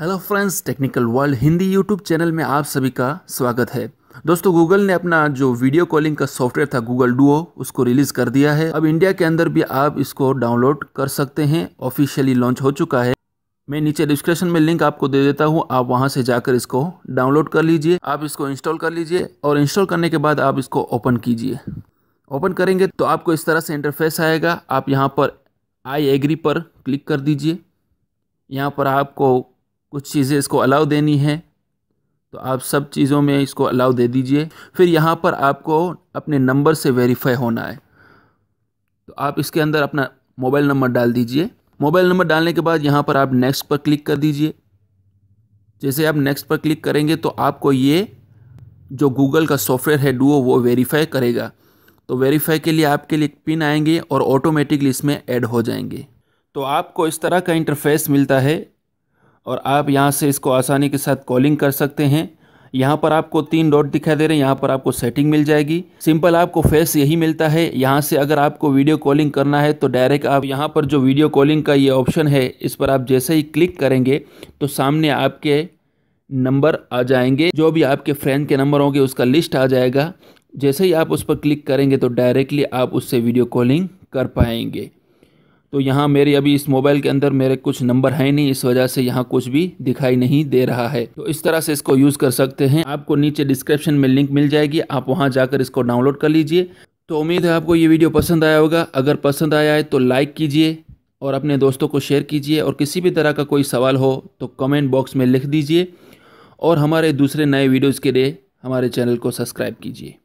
hello friends technical world Hindi YouTube channel में आप सभी का स्वागत है दोस्तों गूगल ने अपना जो वीडियो कॉलिंग का सॉफ्टवेयर था गूगल डुओ उसको रिलीज़ कर दिया है अब इंडिया के अंदर भी आप इसको डाउनलोड कर सकते हैं ऑफिशियली लॉन्च हो चुका है मैं नीचे डिस्क्रिप्शन में लिंक आपको दे देता हूँ आप वहाँ से जाकर इसको डाउनलोड कर लीजिए आप इसको इंस्टॉल कर लीजिए और इंस्टॉल करने के बाद आप इसको ओपन कीजिए ओपन करेंगे तो आपको इस तरह से इंटरफेस आएगा आप यहाँ पर आई एग्री पर क्लिक कर दीजिए यहाँ पर आपको कुछ चीज़ें इसको अलाउ देनी है तो आप सब चीज़ों में इसको अलाउ दे दीजिए फिर यहाँ पर आपको अपने नंबर से वेरीफाई होना है तो आप इसके अंदर अपना मोबाइल नंबर डाल दीजिए मोबाइल नंबर डालने के बाद यहाँ पर आप नेक्स्ट पर क्लिक कर दीजिए जैसे आप नेक्स्ट पर क्लिक करेंगे तो आपको ये जो गूगल का सॉफ्टवेयर है डुओ वो वेरीफाई करेगा तो वेरीफाई के लिए आपके लिए पिन आएंगे और ऑटोमेटिकली इसमें ऐड हो जाएंगे तो आपको इस तरह का इंटरफेस मिलता है और आप यहाँ से इसको आसानी के साथ कॉलिंग कर सकते हैं यहाँ पर आपको तीन डॉट दिखाई दे रहे हैं यहाँ पर आपको सेटिंग मिल जाएगी सिंपल आपको फेस यही मिलता है यहाँ से अगर आपको वीडियो कॉलिंग करना है तो डायरेक्ट आप यहाँ पर जो वीडियो कॉलिंग का ये ऑप्शन है इस पर आप जैसे ही क्लिक करेंगे तो सामने आपके नंबर आ जाएंगे जो भी आपके फ्रेंड के नंबर होंगे उसका लिस्ट आ जाएगा जैसे ही आप उस पर क्लिक करेंगे तो डायरेक्टली आप उससे वीडियो कॉलिंग कर पाएंगे तो यहाँ मेरे अभी इस मोबाइल के अंदर मेरे कुछ नंबर है नहीं इस वजह से यहाँ कुछ भी दिखाई नहीं दे रहा है तो इस तरह से इसको यूज़ कर सकते हैं आपको नीचे डिस्क्रिप्शन में लिंक मिल जाएगी आप वहाँ जाकर इसको डाउनलोड कर लीजिए तो उम्मीद है आपको ये वीडियो पसंद आया होगा अगर पसंद आया है तो लाइक कीजिए और अपने दोस्तों को शेयर कीजिए और किसी भी तरह का कोई सवाल हो तो कमेंट बॉक्स में लिख दीजिए और हमारे दूसरे नए वीडियोज़ के लिए हमारे चैनल को सब्सक्राइब कीजिए